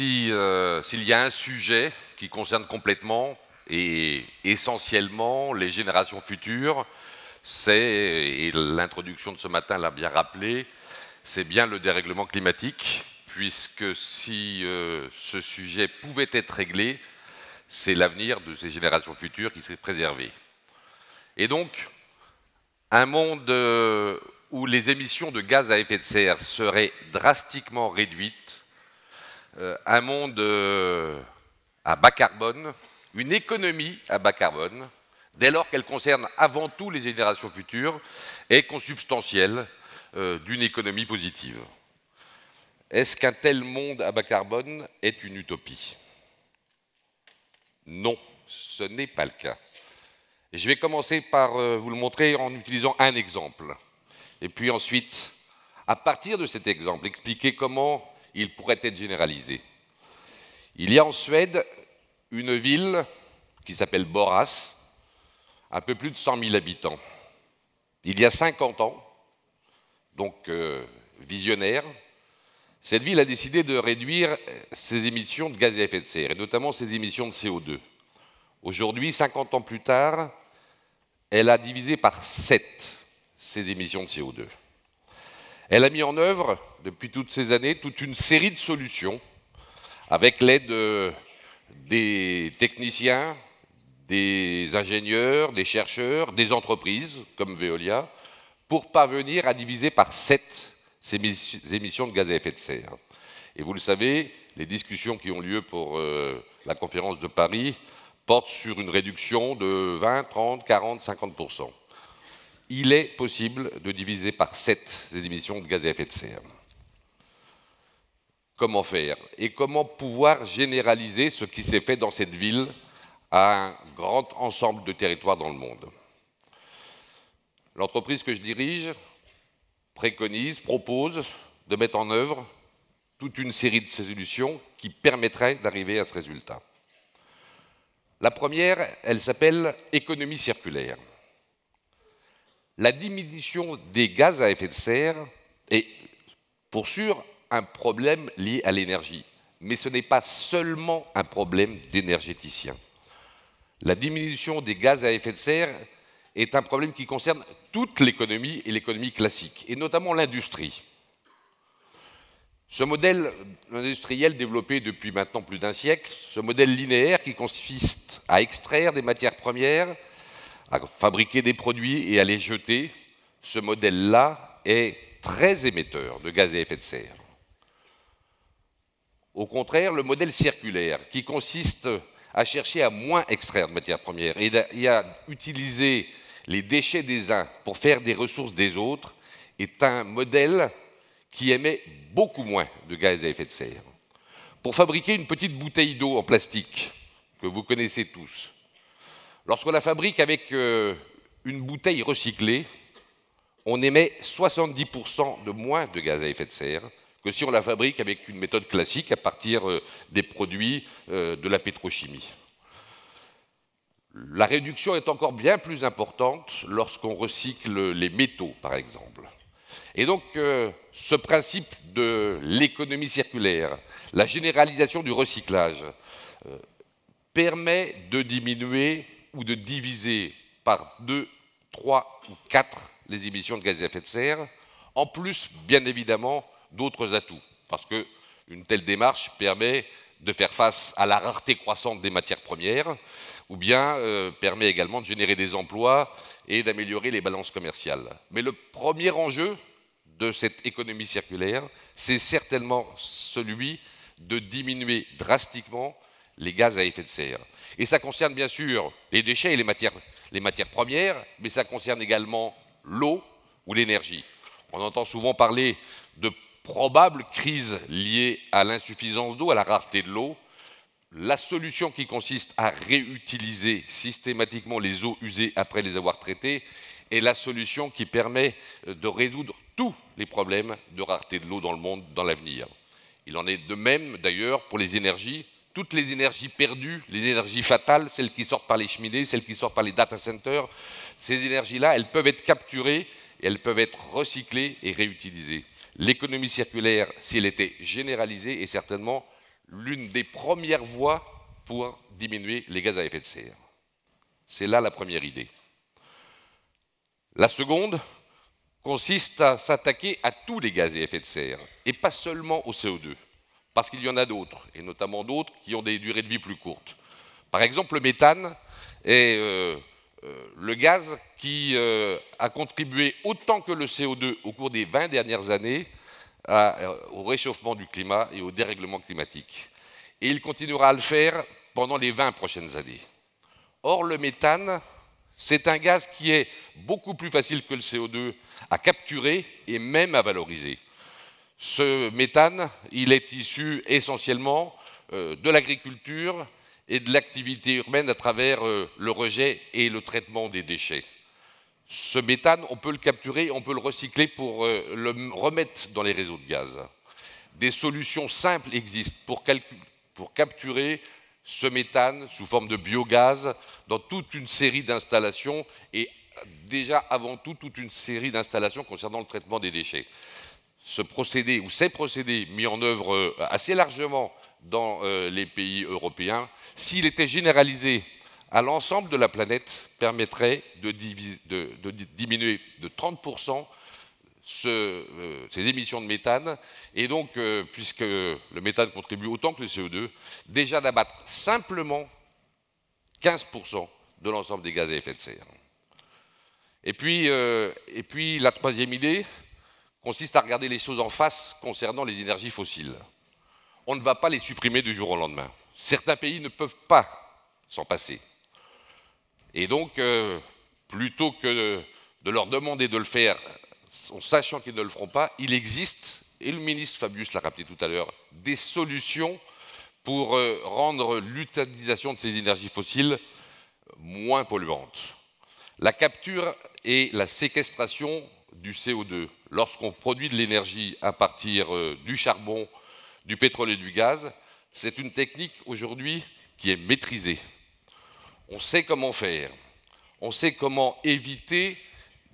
Euh, s'il y a un sujet qui concerne complètement et essentiellement les générations futures, c'est, et l'introduction de ce matin l'a bien rappelé, c'est bien le dérèglement climatique, puisque si euh, ce sujet pouvait être réglé, c'est l'avenir de ces générations futures qui serait préservé. Et donc, un monde euh, où les émissions de gaz à effet de serre seraient drastiquement réduites euh, un monde euh, à bas carbone, une économie à bas carbone, dès lors qu'elle concerne avant tout les générations futures, est consubstantielle euh, d'une économie positive. Est-ce qu'un tel monde à bas carbone est une utopie Non, ce n'est pas le cas. Je vais commencer par vous le montrer en utilisant un exemple. Et puis ensuite, à partir de cet exemple, expliquer comment il pourrait être généralisé. Il y a en Suède une ville qui s'appelle Boras, un peu plus de 100 000 habitants. Il y a 50 ans, donc euh, visionnaire, cette ville a décidé de réduire euh, ses émissions de gaz à effet de serre, et notamment ses émissions de CO2. Aujourd'hui, 50 ans plus tard, elle a divisé par 7 ses émissions de CO2. Elle a mis en œuvre, depuis toutes ces années, toute une série de solutions avec l'aide euh, des techniciens, des ingénieurs, des chercheurs, des entreprises comme Veolia, pour parvenir à diviser par 7 ces émissions de gaz à effet de serre. Et vous le savez, les discussions qui ont lieu pour euh, la conférence de Paris portent sur une réduction de 20, 30, 40, 50 il est possible de diviser par 7 ces émissions de gaz à effet de serre. Comment faire Et comment pouvoir généraliser ce qui s'est fait dans cette ville à un grand ensemble de territoires dans le monde L'entreprise que je dirige préconise, propose de mettre en œuvre toute une série de solutions qui permettraient d'arriver à ce résultat. La première, elle s'appelle économie circulaire la diminution des gaz à effet de serre est pour sûr un problème lié à l'énergie. Mais ce n'est pas seulement un problème d'énergéticien. La diminution des gaz à effet de serre est un problème qui concerne toute l'économie et l'économie classique, et notamment l'industrie. Ce modèle industriel développé depuis maintenant plus d'un siècle, ce modèle linéaire qui consiste à extraire des matières premières, à fabriquer des produits et à les jeter, ce modèle-là est très émetteur de gaz à effet de serre. Au contraire, le modèle circulaire, qui consiste à chercher à moins extraire de matières premières et à utiliser les déchets des uns pour faire des ressources des autres, est un modèle qui émet beaucoup moins de gaz à effet de serre. Pour fabriquer une petite bouteille d'eau en plastique, que vous connaissez tous, Lorsqu'on la fabrique avec euh, une bouteille recyclée, on émet 70% de moins de gaz à effet de serre que si on la fabrique avec une méthode classique à partir euh, des produits euh, de la pétrochimie. La réduction est encore bien plus importante lorsqu'on recycle les métaux, par exemple. Et donc, ce principe de l'économie circulaire, la généralisation du recyclage, permet de diminuer ou de diviser par deux, trois ou quatre les émissions de gaz à effet de serre, en plus, bien évidemment, d'autres atouts, parce qu'une telle démarche permet de faire face à la rareté croissante des matières premières, ou bien euh, permet également de générer des emplois et d'améliorer les balances commerciales. Mais le premier enjeu de cette économie circulaire, c'est certainement celui de diminuer drastiquement les gaz à effet de serre. Et ça concerne bien sûr les déchets et les matières, premières, mais ça concerne également l'eau ou l'énergie. On entend souvent parler de probables crises liées à l'insuffisance d'eau, à la rareté de l'eau. La solution qui consiste à réutiliser systématiquement les eaux usées après les avoir traitées est la solution qui permet de résoudre tous les problèmes de rareté de l'eau dans le monde dans l'avenir. Il en est de même d'ailleurs pour les énergies toutes les énergies perdues, les énergies fatales, celles qui sortent par les cheminées, celles qui sortent par les data centers, ces énergies-là, elles peuvent être capturées, et elles peuvent être recyclées et réutilisées. L'économie circulaire, si elle était généralisée, est certainement l'une des premières voies pour diminuer les gaz à effet de serre. C'est là la première idée. La seconde consiste à s'attaquer à tous les gaz à effet de serre, et pas seulement au CO2 parce qu'il y en a d'autres, et notamment d'autres qui ont des durées de vie plus courtes. Par exemple, le méthane est euh, euh, le gaz qui euh, a contribué autant que le CO2 au cours des 20 dernières années au réchauffement du climat et au dérèglement climatique. Et il continuera à le faire pendant les 20 prochaines années. Or, le méthane, c'est un gaz qui est beaucoup plus facile que le CO2 à capturer et même à valoriser. Ce méthane, il est issu essentiellement euh, de l'agriculture et de l'activité urbaine à travers euh, le rejet et le traitement des déchets. Ce méthane, on peut le capturer, on peut le recycler pour euh, le remettre dans les réseaux de gaz. Des solutions simples existent pour, pour capturer ce méthane sous forme de biogaz dans toute une série d'installations et déjà avant tout toute une série d'installations concernant le traitement des déchets ce procédé ou ces procédés mis en œuvre euh, assez largement dans euh, les pays européens, s'il était généralisé à l'ensemble de la planète, permettrait de, diminuer de 30% euh, ces émissions de méthane, et donc, puisque le méthane contribue autant que le CO2, déjà d'abattre simplement 15% de l'ensemble des gaz à effet de serre. Et puis, et puis la troisième idée, consiste à regarder les choses en face concernant les énergies fossiles. On ne va pas les supprimer du jour au lendemain. Certains pays ne peuvent pas s'en passer. Et donc, euh, plutôt que de leur demander de le faire en sachant qu'ils ne le feront pas, il existe, et le ministre Fabius l'a rappelé tout à l'heure, des solutions pour euh, rendre l'utilisation de ces énergies fossiles moins polluantes. La capture et la séquestration du CO2 lorsqu'on produit de l'énergie à partir euh, du charbon, du pétrole et du gaz, c'est une technique aujourd'hui qui est maîtrisée. On sait comment faire. On sait comment éviter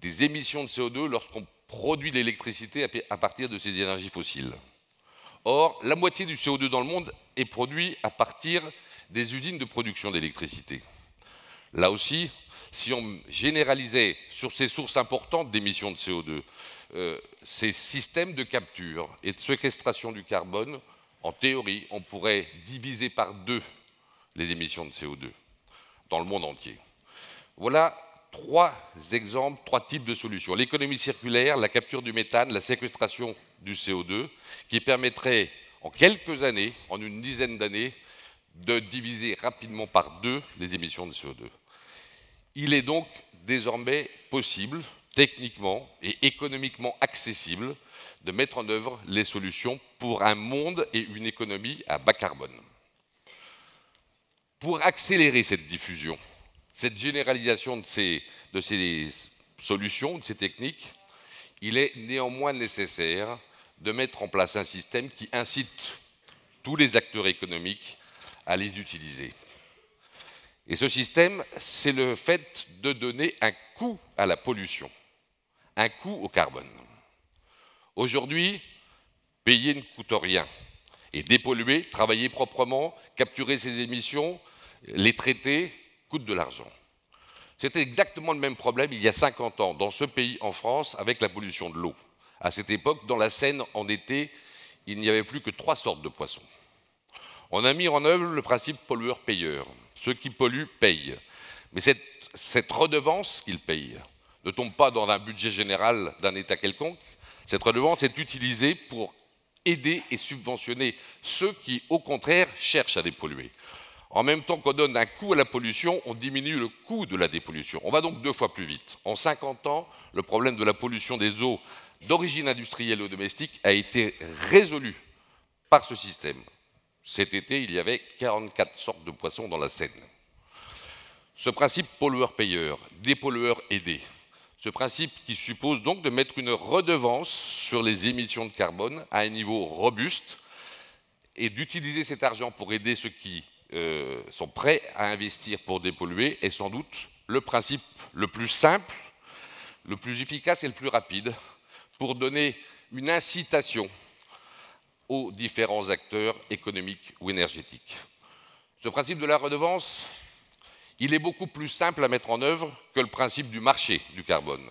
des émissions de CO2 lorsqu'on produit de l'électricité à partir de ces énergies fossiles. Or, la moitié du CO2 dans le monde est produit à partir des usines de production d'électricité. Là aussi, si on généralisait sur ces sources importantes d'émissions de CO2, euh, ces systèmes de capture et de séquestration du carbone, en théorie, on pourrait diviser par deux les émissions de CO2 dans le monde entier. Voilà trois exemples, trois types de solutions. L'économie circulaire, la capture du méthane, la séquestration du CO2, qui permettrait en quelques années, en une dizaine d'années, de diviser rapidement par deux les émissions de CO2. Il est donc désormais possible techniquement et économiquement accessible de mettre en œuvre les solutions pour un monde et une économie à bas carbone. Pour accélérer cette diffusion, cette généralisation de ces, de ces solutions, de ces techniques, il est néanmoins nécessaire de mettre en place un système qui incite tous les acteurs économiques à les utiliser. Et ce système, c'est le fait de donner un coût à la pollution un coût au carbone. Aujourd'hui, payer ne coûte rien. Et dépolluer, travailler proprement, capturer ses émissions, les traiter, coûte de l'argent. C'était exactement le même problème il y a 50 ans dans ce pays, en France, avec la pollution de l'eau. À cette époque, dans la Seine, en été, il n'y avait plus que trois sortes de poissons. On a mis en œuvre le principe pollueur-payeur. Ceux qui polluent payent. Mais cette, cette redevance qu'ils payent, ne tombe pas dans un budget général d'un État quelconque. Cette redevance est utilisée pour aider et subventionner ceux qui, au contraire, cherchent à dépolluer. En même temps qu'on donne un coût à la pollution, on diminue le coût de la dépollution. On va donc deux fois plus vite. En 50 ans, le problème de la pollution des eaux d'origine industrielle ou domestique a été résolu par ce système. Cet été, il y avait 44 sortes de poissons dans la Seine. Ce principe pollueur-payeur, dépollueur aidé, ce principe qui suppose donc de mettre une redevance sur les émissions de carbone à un niveau robuste et d'utiliser cet argent pour aider ceux qui euh, sont prêts à investir pour dépolluer est sans doute le principe le plus simple, le plus efficace et le plus rapide pour donner une incitation aux différents acteurs économiques ou énergétiques. Ce principe de la redevance, il est beaucoup plus simple à mettre en œuvre que le principe du marché du carbone.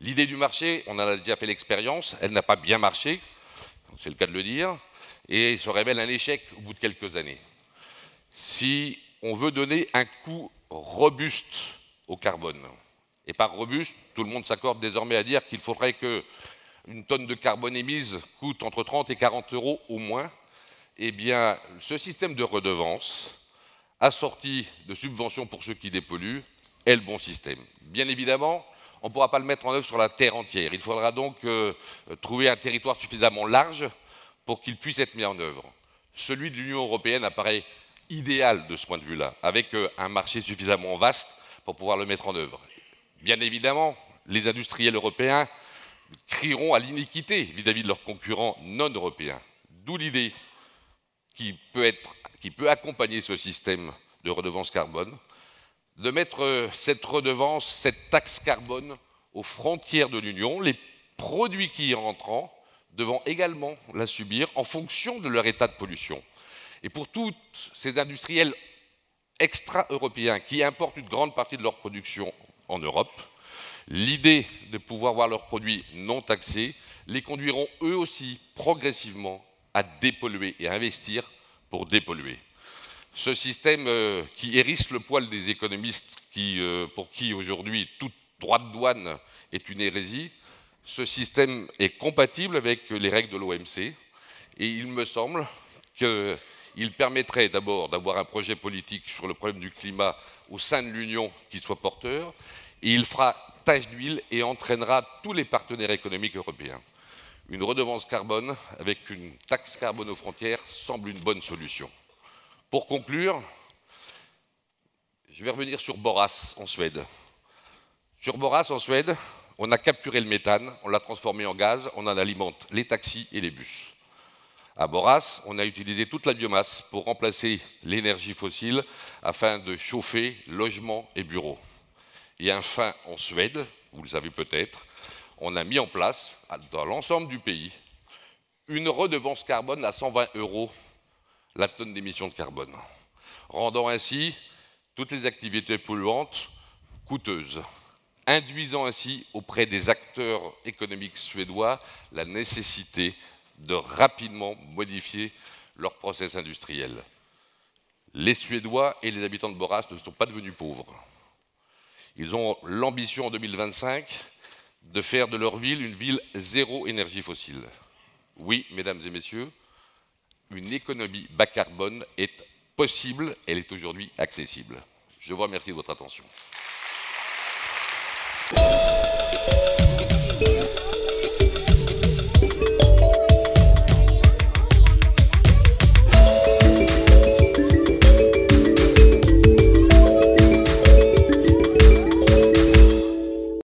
L'idée du marché, on en a déjà fait l'expérience, elle n'a pas bien marché, c'est le cas de le dire, et se révèle un échec au bout de quelques années. Si on veut donner un coût robuste au carbone, et par robuste, tout le monde s'accorde désormais à dire qu'il faudrait qu'une tonne de carbone émise coûte entre 30 et 40 euros au moins, eh bien, ce système de redevance assorti de subventions pour ceux qui dépolluent, est le bon système. Bien évidemment, on ne pourra pas le mettre en œuvre sur la terre entière. Il faudra donc euh, trouver un territoire suffisamment large pour qu'il puisse être mis en œuvre. Celui de l'Union européenne apparaît idéal de ce point de vue-là, avec euh, un marché suffisamment vaste pour pouvoir le mettre en œuvre. Bien évidemment, les industriels européens crieront à l'iniquité vis-à-vis de leurs concurrents non européens. D'où l'idée qui peut être qui peut accompagner ce système de redevance carbone, de mettre euh, cette redevance, cette taxe carbone aux frontières de l'Union, les produits qui y rentrent devront également la subir en fonction de leur état de pollution. Et pour tous ces industriels extra-européens qui importent une grande partie de leur production en Europe, l'idée de pouvoir voir leurs produits non taxés les conduiront eux aussi progressivement à dépolluer et à investir pour dépolluer. Ce système euh, qui hérisse le poil des économistes euh, pour qui aujourd'hui toute droit de douane est une hérésie, ce système est compatible avec les règles de l'OMC et il me semble qu'il permettrait d'abord d'avoir un projet politique sur le problème du climat au sein de l'Union qui soit porteur et il fera tache d'huile et entraînera tous les partenaires économiques européens une redevance carbone avec une taxe carbone aux frontières semble une bonne solution. Pour conclure, je vais revenir sur Boras en Suède. Sur Boras en Suède, on a capturé le méthane, on l'a transformé en gaz, on en alimente les taxis et les bus. À Boras, on a utilisé toute la biomasse pour remplacer l'énergie fossile afin de chauffer logements et bureaux. Et enfin, en Suède, vous le savez peut-être, on a mis en place, dans l'ensemble du pays, une redevance carbone à 120 euros la tonne d'émissions de carbone, rendant ainsi toutes les activités polluantes coûteuses, induisant ainsi auprès des acteurs économiques suédois la nécessité de rapidement modifier leur process industriel. Les Suédois et les habitants de Boras ne sont pas devenus pauvres. Ils ont l'ambition en 2025 de faire de leur ville une ville zéro énergie fossile. Oui, mesdames et messieurs, une économie bas carbone est possible, elle est aujourd'hui accessible. Je vous remercie de votre attention.